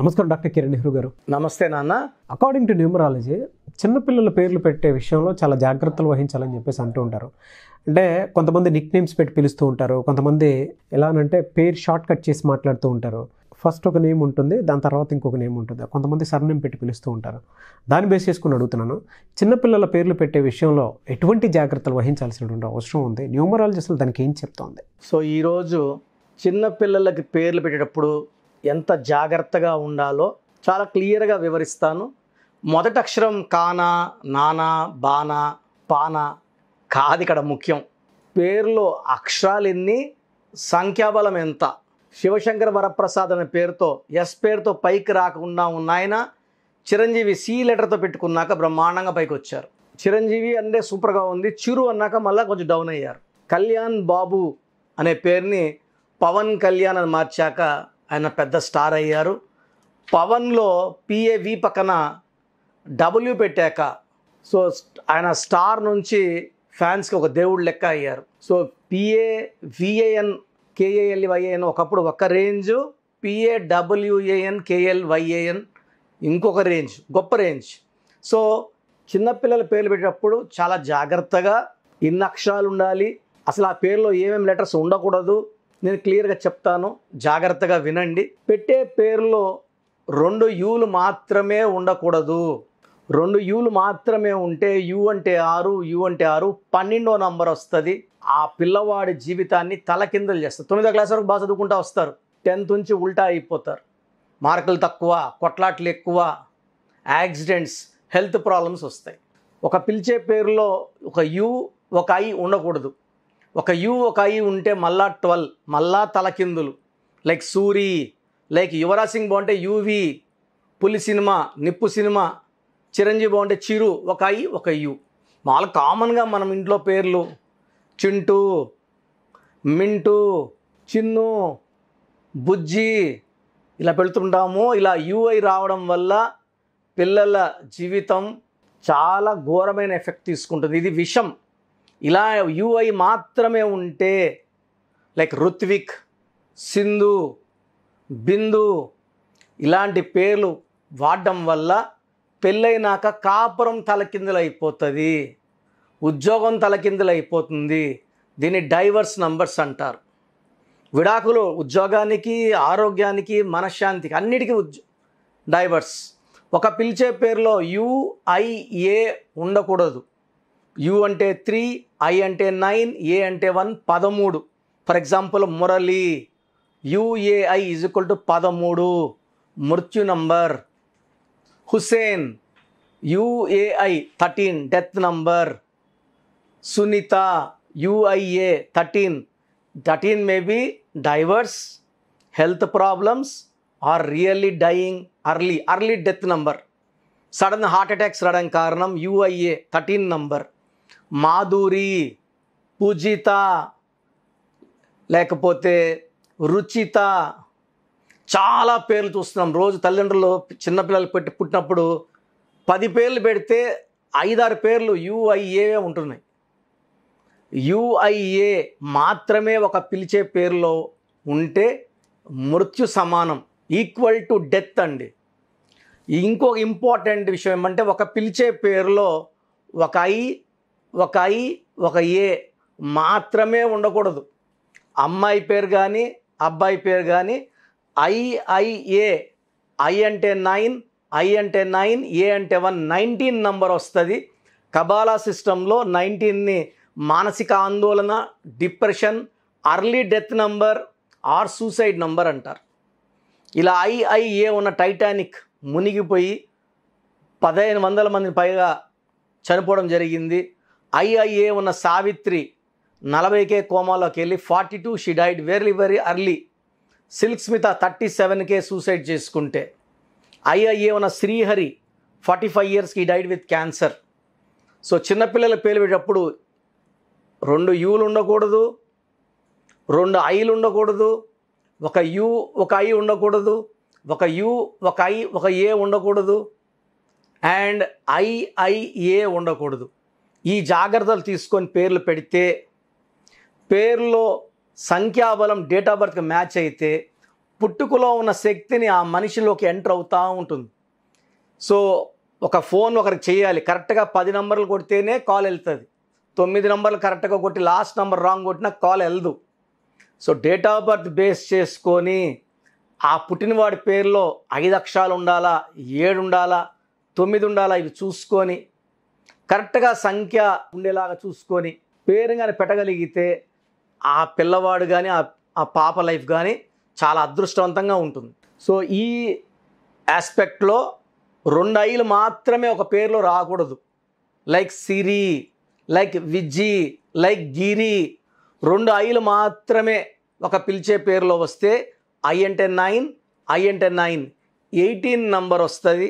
నమస్కారం డాక్టర్ కిరణ్ నెహ్రూ గారు నమస్తే నాన్న అకార్డింగ్ టు న్యూమరాలజీ చిన్నపిల్లల పేర్లు పెట్టే విషయంలో చాలా జాగ్రత్తలు వహించాలని చెప్పేసి అంటూ ఉంటారు అంటే కొంతమంది నిక్ నేమ్స్ పెట్టి పిలుస్తూ ఉంటారు కొంతమంది ఎలానంటే పేరు షార్ట్ కట్ చేసి మాట్లాడుతూ ఉంటారు ఫస్ట్ ఒక నేమ్ ఉంటుంది దాని తర్వాత ఇంకొక నేమ్ ఉంటుంది కొంతమంది సర్నేమ్ పెట్టి పిలుస్తూ ఉంటారు దాన్ని బేస్ చేసుకుని అడుగుతున్నాను చిన్నపిల్లల పేర్లు పెట్టే విషయంలో ఎటువంటి జాగ్రత్తలు వహించాల్సినటువంటి అవసరం ఉంది న్యూమరాలజీ అసలు దానికి ఏం చెప్తోంది సో ఈరోజు చిన్నపిల్లలకి పేర్లు పెట్టేటప్పుడు ఎంత జాగ్రత్తగా ఉండాలో చాలా క్లియర్గా వివరిస్తాను మొదటి అక్షరం కానా నానా బానా పానా కాది ఇక్కడ ముఖ్యం పేరులో అక్షరాలు ఎన్ని సంఖ్యాబలం ఎంత శివశంకర వరప్రసాద్ అనే పేరుతో ఎస్ పేరుతో పైకి రాకుండా ఉన్నాయన చిరంజీవి సి లెటర్తో పెట్టుకున్నాక బ్రహ్మాండంగా పైకి వచ్చారు చిరంజీవి అంటే సూపర్గా ఉంది చిరు అన్నాక మళ్ళీ కొంచెం డౌన్ అయ్యారు కళ్యాణ్ బాబు అనే పేరుని పవన్ కళ్యాణ్ అని మార్చాక ఆయన పెద్ద స్టార్ అయ్యారు పవన్లో పిఏవి పక్కన డబ్ల్యూ పెట్టాక సో ఆయన స్టార్ నుంచి ఫ్యాన్స్కి ఒక దేవుడు లెక్క అయ్యారు so P A V A N K A L Y A N ఒకప్పుడు ఒక range P A W A N K L Y A N ఇంకొక రేంజ్ గొప్ప రేంజ్ సో చిన్నపిల్లల పేర్లు పెట్టేటప్పుడు చాలా జాగ్రత్తగా ఇన్ని అక్షరాలు ఉండాలి అసలు ఆ పేర్లో ఏమేమి లెటర్స్ ఉండకూడదు నేను క్లియర్గా చెప్తాను జాగ్రత్తగా వినండి పెట్టే పేరులో రెండు యూలు మాత్రమే ఉండకూడదు రెండు యూలు మాత్రమే ఉంటే యు అంటే ఆరు యు అంటే ఆరు పన్నెండో నంబర్ వస్తుంది ఆ పిల్లవాడి జీవితాన్ని తలకిందలు చేస్తారు తొమ్మిదో క్లాస్ వరకు బాగా చదువుకుంటా వస్తారు టెన్త్ నుంచి ఉల్టా అయిపోతారు మార్కులు తక్కువ కొట్లాట్లు ఎక్కువ యాక్సిడెంట్స్ హెల్త్ ప్రాబ్లమ్స్ వస్తాయి ఒక పిలిచే పేరులో ఒక యు ఒక ఐ ఉండకూడదు ఒక యు ఒక ఐ ఉంటే మళ్ళా ట్వెల్వ్ మళ్ళా తలకిందులు లైక్ సూరి లైక్ యువరాజ్ సింగ్ బాగుంటే యూవి పులి సినిమా నిప్పు సినిమా చిరంజీవి బాగుంటే చిరు ఒక ఐ ఒక యు మామూలు కామన్గా మనం ఇంట్లో పేర్లు చింటూ మింటూ చిన్ను బుజ్జి ఇలా పెడుతుంటాము ఇలా యూఐ రావడం వల్ల పిల్లల జీవితం చాలా ఘోరమైన ఎఫెక్ట్ తీసుకుంటుంది ఇది విషం ఇలా యుఐ మాత్రమే ఉంటే లైక్ రుత్విక్ సింధు బిందు ఇలాంటి పేర్లు వాడడం వల్ల పెళ్ళైనాక కాపురం అయిపోతుంది ఉద్యోగం అయిపోతుంది దీన్ని డైవర్స్ నంబర్స్ అంటారు విడాకులు ఉద్యోగానికి ఆరోగ్యానికి మనశ్శాంతికి అన్నిటికీ ఉద్యో డైవర్స్ ఒక పిలిచే పేరులో యుఐఏ ఉండకూడదు యు అంటే త్రీ ఐ అంటే నైన్ ఏ అంటే వన్ పదమూడు for example Murali U A I is equal to పదమూడు మృత్యు number Hussain U A I thirteen death number Sunitha U I A thirteen thirteen may be divorce health problems are really dying early early death number sudden heart attacks రావడానికి కారణం U I A thirteen number Madhuri Poojitha లేకపోతే రుచిత చాలా పేర్లు చూస్తున్నాం రోజు తల్లిదండ్రులు చిన్నపిల్లలు పెట్టి పుట్టినప్పుడు పది పేర్లు పెడితే ఐదారు పేర్లు యుఐఏ ఉంటున్నాయి యుఐఏ మాత్రమే ఒక పిలిచే పేరులో ఉంటే మృత్యు సమానం ఈక్వల్ టు డెత్ అండి ఇంకో ఇంపార్టెంట్ విషయం ఏమంటే ఒక పిలిచే పేరులో ఒక ఐ ఒక ఐ ఒక ఏ మాత్రమే ఉండకూడదు అమ్మాయి పేరు కానీ అబ్బాయి పేరు కానీ ఐఐఏ ఐ అంటే నైన్ ఐ అంటే నైన్ ఏ అంటే వన్ నైన్టీన్ నంబర్ వస్తుంది కబాలా సిస్టంలో నైన్టీన్ని మానసిక ఆందోళన depression early death number or suicide number అంటారు ఇలా ఐఐఏ ఉన్న టైటానిక్ మునిగిపోయి పదిహేను వందల మంది పైగా చనిపోవడం జరిగింది ఐఐఏ ఉన్న సావిత్రి నలభైకే కోమాలోకి వెళ్ళి forty two she died very very early Silk Smitha thirty సెవెన్కే సూసైడ్ చేసుకుంటే ఐఐఏ ఉన్న శ్రీహరి ఫార్టీ ఫైవ్ ఇయర్స్కి డైడ్ విత్ క్యాన్సర్ సో చిన్నపిల్లల పేలిపేటప్పుడు రెండు యూలు ఉండకూడదు రెండు ఐలు ఉండకూడదు ఒక యూ ఒక ఐ ఉండకూడదు ఒక యూ ఒక ఐ ఒక ఏ ఉండకూడదు అండ్ ఐఐఏ ఉండకూడదు ఈ జాగ్రత్తలు తీసుకొని పేర్లు పెడితే పేర్లో సంఖ్యాబలం డేట్ ఆఫ్ బర్త్కి మ్యాచ్ అయితే పుట్టుకలో ఉన్న శక్తిని ఆ మనిషిలోకి ఎంటర్ అవుతూ ఉంటుంది సో ఒక ఫోన్ ఒకరికి చేయాలి కరెక్ట్గా పది నంబర్లు కొడితేనే కాల్ వెళ్తుంది తొమ్మిది నంబర్లు కరెక్ట్గా కొట్టి లాస్ట్ నెంబర్ రాంగ్ కొట్టినా కాల్ వెళ్దు so date of birth base చేసుకొని ఆ పుట్టినవాడి పేర్లో ఐదు అక్షరాలు ఉండాలా ఏడు ఉండాలా తొమ్మిది ఉండాలా ఇవి చూసుకొని కరెక్ట్గా సంఖ్య ఉండేలాగా చూసుకొని పేరు కానీ పెట్టగలిగితే ఆ పిల్లవాడు కానీ ఆ పాప లైఫ్ కానీ చాలా అదృష్టవంతంగా ఉంటుంది సో ఈ ఆస్పెక్ట్లో రెండు ఐలు మాత్రమే ఒక పేరులో రాకూడదు like Siri like Vijji like Giri రెండు ఐలు మాత్రమే ఒక పిలిచే పేరులో వస్తే ఐ అంటే నైన్ ఐ అంటే నైన్ ఎయిటీన్ నంబర్ వస్తుంది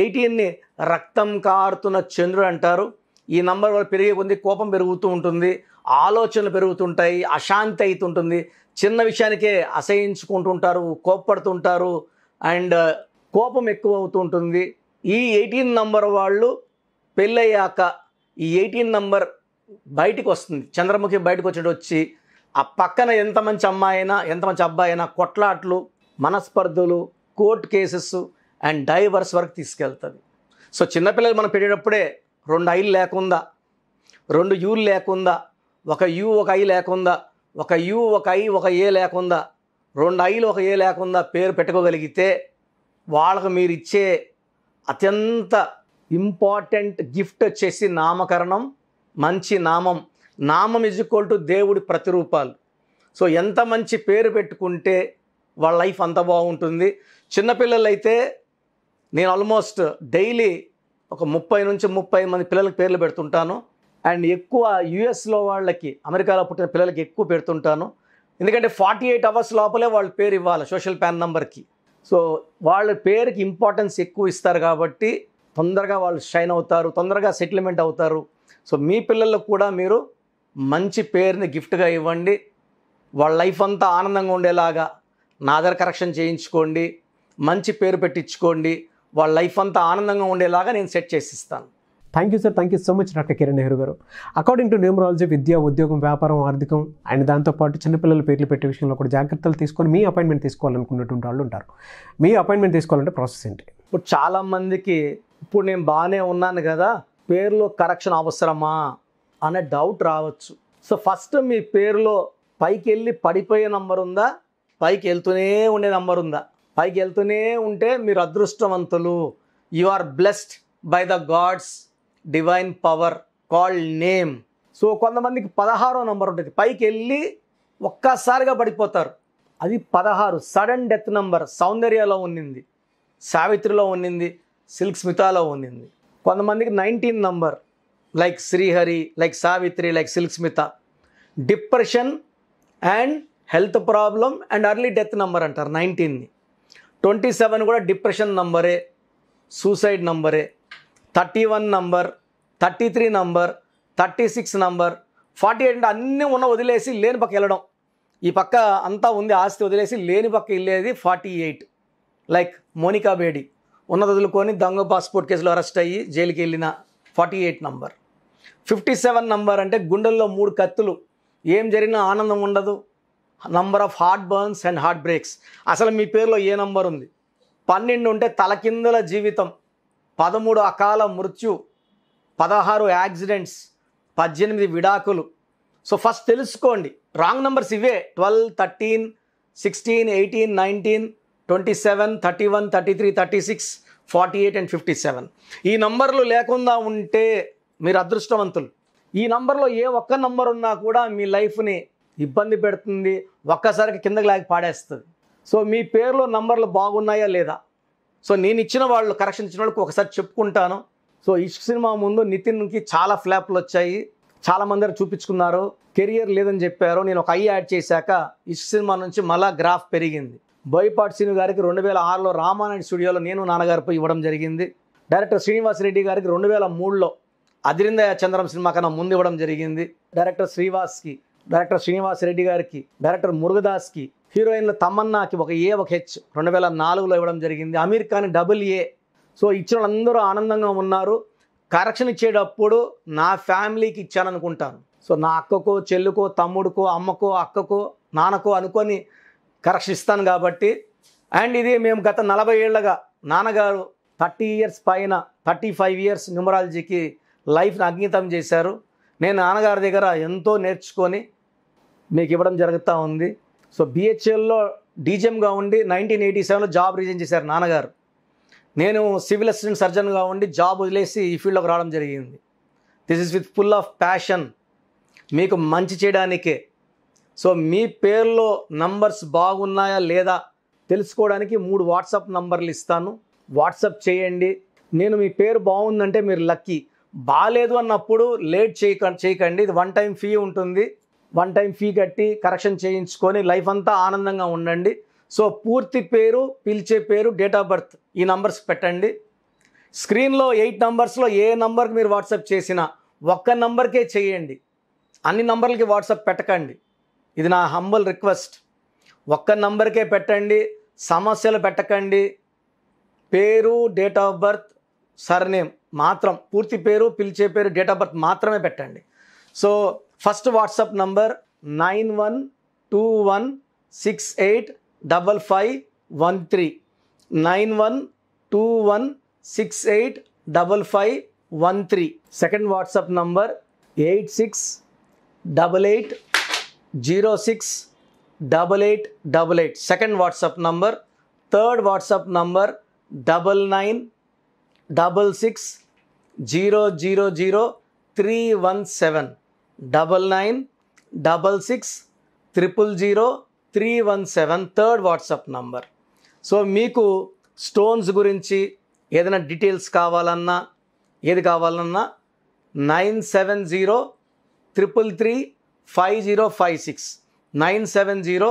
ఎయిటీన్ని రక్తం కారుతున్న చంద్రుడు అంటారు ఈ నంబర్ పెరిగే కొంది కోపం పెరుగుతూ ఉంటుంది ఆలోచనలు పెరుగుతుంటాయి అశాంతి అవుతుంటుంది చిన్న విషయానికే అసహించుకుంటుంటారు కోప్పడుతుంటారు అండ్ uh, కోపం ఎక్కువ అవుతూ ఉంటుంది ఈ ఎయిటీన్ నంబర్ వాళ్ళు పెళ్ళయ్యాక ఈ ఎయిటీన్ నంబర్ బయటికి వస్తుంది చంద్రముఖి బయటకు వచ్చేటి వచ్చి ఆ పక్కన ఎంత మంచి అమ్మాయి అయినా ఎంత మంచి అబ్బాయి అయినా కొట్లాట్లు మనస్పర్ధలు కోర్టు కేసెస్ అండ్ డైవర్స్ వరకు తీసుకెళ్తుంది సో చిన్నపిల్లలు మనం పెట్టేటప్పుడే రెండు ఐలు లేకుండా రెండు యూలు లేకుండా ఒక యూ ఒక ఐ లేకుండా ఒక యూ ఒక ఐ ఒక ఏ లేకుండా రెండు ఐలు ఒక ఏ లేకుండా పేరు పెట్టుకోగలిగితే వాళ్ళకు మీరు ఇచ్చే అత్యంత ఇంపార్టెంట్ గిఫ్ట్ వచ్చేసి నామకరణం మంచి నామం నామం ఇజ్ ఈక్వల్ టు దేవుడి ప్రతిరూపాలు సో ఎంత మంచి పేరు పెట్టుకుంటే వాళ్ళ లైఫ్ అంత బాగుంటుంది చిన్నపిల్లలు అయితే నేను ఆల్మోస్ట్ డైలీ ఒక ముప్పై నుంచి ముప్పై మంది పిల్లలకి పేర్లు పెడుతుంటాను అండ్ ఎక్కువ యుఎస్లో వాళ్ళకి అమెరికాలో పుట్టిన పిల్లలకి ఎక్కువ పెడుతుంటాను ఎందుకంటే ఫార్టీ ఎయిట్ అవర్స్ లోపలే వాళ్ళ పేరు ఇవ్వాలి సోషల్ ప్యాన్ నెంబర్కి సో వాళ్ళ పేరుకి ఇంపార్టెన్స్ ఎక్కువ ఇస్తారు కాబట్టి తొందరగా వాళ్ళు షైన్ అవుతారు తొందరగా సెటిల్మెంట్ అవుతారు సో మీ పిల్లలకు కూడా మీరు మంచి పేరుని గిఫ్ట్గా ఇవ్వండి వాళ్ళ లైఫ్ అంతా ఆనందంగా ఉండేలాగా నా ఆధార్ కరెక్షన్ చేయించుకోండి మంచి పేరు పెట్టించుకోండి వాళ్ళ లైఫ్ అంతా ఆనందంగా ఉండేలాగా నేను సెట్ చేసి ఇస్తాను thank you sir thank you so much doctor Kiran Nehru garu according to numerology విద్య ఉద్యోగం వ్యాపారం ఆర్థికం అండ్ దాంతోపాటు చిన్నపిల్లల పేర్లు పెట్టే విషయంలో కూడా జాగ్రత్తలు తీసుకొని మీ అపాయింట్మెంట్ తీసుకోవాలనుకున్నటువంటి వాళ్ళు ఉంటారు మీ అపాయింట్మెంట్ తీసుకోవాలంటే ప్రాసెస్ ఏంటి ఇప్పుడు చాలామందికి ఇప్పుడు నేను బాగానే ఉన్నాను కదా పేరులో కరెక్షన్ అవసరమా అనే డౌట్ రావచ్చు సో ఫస్ట్ మీ పేరులో పైకి వెళ్ళి పడిపోయే నంబర్ ఉందా పైకి వెళ్తూనే ఉండే నంబర్ ఉందా పైకి వెళ్తూనే ఉంటే మీరు అదృష్టవంతులు you are blessed by the God's divine power call name so కొంతమందికి పదహారో నంబర్ ఉంటుంది పైకి వెళ్ళి ఒక్కసారిగా పడిపోతారు అది పదహారు సడన్ డెత్ నంబర్ సౌందర్యలో ఉన్నింది సావిత్రిలో ఉన్నింది సిల్క్ స్మితాలో ఉన్నింది కొంతమందికి nineteen number like Srihari like Savitri like Silk Smitha depression and health problem and early death number అంటారు నైన్టీన్ని ట్వంటీ సెవెన్ కూడా డిప్రెషన్ నంబరే సూసైడ్ నంబరే thirty one number thirty three number thirty six number forty eight అంటే అన్నీ ఉన్న వదిలేసి లేని పక్క వెళ్ళడం ఈ పక్క అంతా ఉంది ఆస్తి వదిలేసి లేని పక్క వెళ్ళేది forty eight like Monica Bedi ఉన్నది వదులుకొని దొంగ పాస్పోర్ట్ కేసులో అరెస్ట్ అయ్యి జైలుకి వెళ్ళిన forty eight number fifty seven number అంటే గుండెల్లో మూడు కత్తులు ఏం జరిగినా ఆనందం ఉండదు number of heart burns and heart breaks అసలు మీ పేరులో ఏ నంబర్ ఉంది పన్నెండు ఉంటే తలకిందల జీవితం పదమూడు అకాల మృత్యు పదహారు యాక్సిడెంట్స్ పద్దెనిమిది విడాకులు సో ఫస్ట్ తెలుసుకోండి రాంగ్ నెంబర్స్ ఇవే twelve thirteen sixteen eighteen nineteen twenty seven thirty one thirty three thirty six forty eight and fifty seven ఈ నంబర్లు లేకుండా ఉంటే మీరు అదృష్టవంతులు ఈ నంబర్లో ఏ ఒక్క నంబర్ ఉన్నా కూడా మీ లైఫ్ని ఇబ్బంది పెడుతుంది ఒక్కసారికి కిందకి లాగి పాడేస్తుంది సో మీ పేర్లో నంబర్లు బాగున్నాయా లేదా సో నేను ఇచ్చిన వాళ్ళు కరెక్షన్ ఇచ్చిన వాళ్ళకి ఒకసారి చెప్పుకుంటాను సో ఈ సినిమా ముందు నితిన్కి చాలా ఫ్లాప్లు వచ్చాయి చాలామంది చూపించుకున్నారు కెరియర్ లేదని చెప్పారు నేను ఒక ఐ యాడ్ చేశాక ఈ సినిమా నుంచి మళ్ళా గ్రాఫ్ పెరిగింది బోయపాటి సిని గారికి రెండు వేల ఆరులో రామానాయుడు స్టూడియోలో నేను పోయి ఇవ్వడం జరిగింది డైరెక్టర్ శ్రీనివాస్ రెడ్డి గారికి రెండు వేల మూడులో అదిరిందయ చంద్రం సినిమా కన్నా ముందు ఇవ్వడం జరిగింది డైరెక్టర్ శ్రీవాస్కి డైరెక్టర్ శ్రీనివాస్ రెడ్డి గారికి డైరెక్టర్ మురుగదాస్కి హీరోయిన్ల తమన్నాకి ఒక ఏ ఒక హెచ్ రెండు వేల నాలుగులో ఇవ్వడం జరిగింది Aamir Khan double A so ఇచ్చిన అందరూ ఆనందంగా ఉన్నారు కరెక్షన్ ఇచ్చేటప్పుడు నా ఫ్యామిలీకి ఇచ్చాననుకుంటాను సో నా అక్కకో చెల్లుకో తమ్ముడుకో అమ్మకో అక్కకో నాన్నకో అనుకొని కరెక్షన్ ఇస్తాను కాబట్టి అండ్ ఇది మేము గత నలభై ఏళ్ళగా నాన్నగారు థర్టీ ఇయర్స్ పైన థర్టీ ఫైవ్ ఇయర్స్ న్యూమరాలజీకి లైఫ్ని అంకితం చేశారు నేను నాన్నగారి దగ్గర ఎంతో నేర్చుకొని మీకు ఇవ్వడం జరుగుతూ ఉంది సో బిహెచ్ఎల్లో డీజీఎంగా ఉండి నైన్టీన్ ఎయిటీ సెవెన్లో జాబ్ రిజైన్ చేశారు నాన్నగారు నేను సివిల్ అసిస్టెంట్ సర్జన్గా ఉండి జాబ్ వదిలేసి ఈ ఫీల్డ్లోకి రావడం జరిగింది this is with full of passion మీకు మంచి చేయడానికే సో మీ పేర్లో నంబర్స్ బాగున్నాయా లేదా తెలుసుకోవడానికి మూడు వాట్సాప్ నంబర్లు ఇస్తాను వాట్సాప్ చేయండి నేను మీ పేరు బాగుందంటే మీరు లక్కీ బాగాలేదు అన్నప్పుడు లేట్ చేయక చేయకండి ఇది వన్ టైం ఫీ ఉంటుంది వన్ టైం ఫీ కట్టి కరెక్షన్ చేయించుకొని లైఫ్ అంతా ఆనందంగా ఉండండి సో పూర్తి పేరు పిలిచే పేరు డేట్ ఆఫ్ బర్త్ ఈ నంబర్స్ పెట్టండి స్క్రీన్లో ఎయిట్ నంబర్స్లో ఏ నంబర్కి మీరు వాట్సాప్ చేసినా ఒక్క నంబర్కే చేయండి అన్ని నంబర్లకి వాట్సాప్ పెట్టకండి ఇది నా హంబల్ రిక్వెస్ట్ ఒక్క నంబర్కే పెట్టండి సమస్యలు పెట్టకండి పేరు డేట్ ఆఫ్ బర్త్ సర్నేమ్ మాత్రం పూర్తి పేరు పిలిచే పేరు డేట్ ఆఫ్ బర్త్ మాత్రమే పెట్టండి so first WhatsApp number nine one two one six eight double five one three nine one two one six eight double five one three second WhatsApp number eight six double eight zero six double eight double eight second WhatsApp number third WhatsApp number double nine double six zero zero zero three one seven double nine double six triple zero three one seven third WhatsApp number so మీకు stones గురించి ఏదైనా details కావాలన్నా ఏది కావాలన్నా nine seven zero triple three five zero five six nine seven zero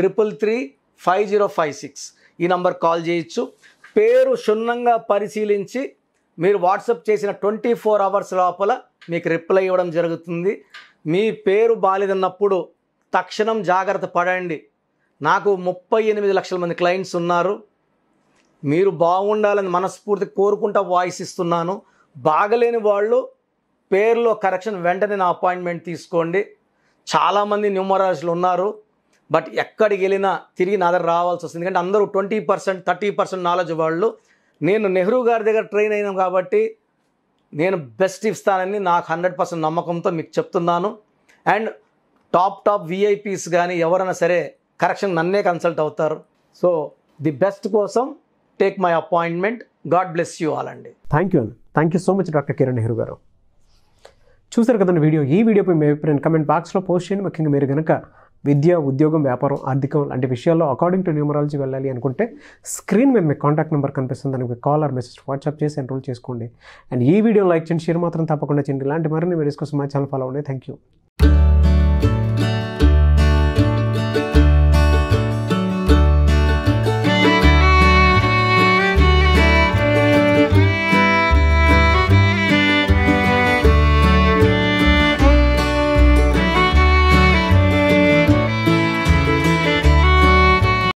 triple three five zero five six ఈ number call చేయొచ్చు పేరు క్షుణ్ణంగా పరిశీలించి మీరు వాట్సప్ చేసిన ట్వంటీ ఫోర్ అవర్స్ లోపల మీకు రిప్లై ఇవ్వడం జరుగుతుంది మీ పేరు బాలేదన్నప్పుడు తక్షణం జాగ్రత్త పడండి నాకు ముప్పై ఎనిమిది లక్షల మంది క్లయింట్స్ ఉన్నారు మీరు బాగుండాలని మనస్ఫూర్తి కోరుకుంటా వాయిస్ ఇస్తున్నాను బాగలేని వాళ్ళు పేర్లో కరెక్షన్ వెంటనే నా అపాయింట్మెంట్ తీసుకోండి చాలామంది న్యూమరాజులు ఉన్నారు బట్ ఎక్కడికి వెళ్ళినా తిరిగి నా దగ్గర రావాల్సి వస్తుంది ఎందుకంటే అందరూ twenty percent thirty percent knowledge వాళ్ళు నేను నెహ్రూ గారి దగ్గర ట్రైన్ అయినాం కాబట్టి నేను బెస్ట్ ఇస్తానని నాకు హండ్రెడ్ పర్సెంట్ నమ్మకంతో మీకు చెప్తున్నాను అండ్ టాప్ టాప్ విఐపీస్ కానీ ఎవరైనా సరే కరెక్షన్ నన్నే కన్సల్ట్ అవుతారు సో ది బెస్ట్ కోసం take my appointment God bless you all అండి thank you thank you so much doctor Kiran Nehru గారు చూసారు కదండి వీడియో ఈ వీడియోపై మీ అభిప్రాయం కమెంట్ బాక్స్లో పోస్ట్ చేయండి ముఖ్యంగా మీరు కనుక విద్య ఉద్యోగం వ్యాపారం ఆర్థికం లాంటి విషయాల్లో అకార్డింగ్ టు న్యూమరాలజీ వెళ్ళాలి అనుకుంటే స్క్రీన్ మీద మీకు కాంటాక్ట్ నెంబర్ కనిపిస్తుంది దానికి కాల్ ఆర్ మెసేజ్ వాట్సాప్ చేసి ఎన్రోల్ చేసుకోండి అండ్ ఈ వీడియో లైక్ చేయండి షేర్ మాత్రం తప్పకుండా చేయండి ఇలాంటి మరిన్ని వీడియోస్ కోసం మా ఛానల్ ఫాలో అవ్వండి థ్యాంక్ యూ